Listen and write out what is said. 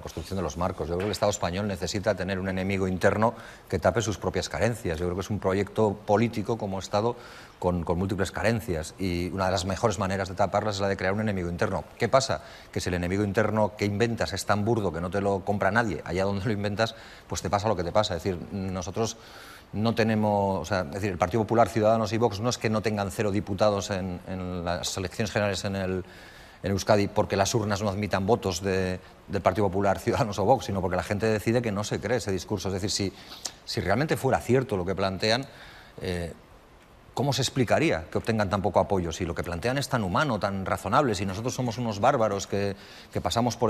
construcción de los marcos. Yo creo que el Estado español necesita tener un enemigo interno que tape sus propias carencias. Yo creo que es un proyecto político como Estado con, múltiples carencias y una de las mejores maneras de taparlas es la de crear un enemigo interno. ¿Qué pasa? Que si el enemigo interno que inventas es tan burdo que no te lo compra nadie, allá donde lo inventas, pues te pasa lo que te pasa. Es decir, nosotros no tenemos, es decir, el Partido Popular, Ciudadanos y Vox no es que no tengan cero diputados en, en las elecciones generales en el en Euskadi porque las urnas no admitan votos del Partido Popular, Ciudadanos o Vox, sino porque la gente decide que no se cree ese discurso. Es decir, si, si realmente fuera cierto lo que plantean, eh, ¿cómo se explicaría que obtengan tan poco apoyo? Si lo que plantean es tan humano, tan razonable, si nosotros somos unos bárbaros que, que pasamos por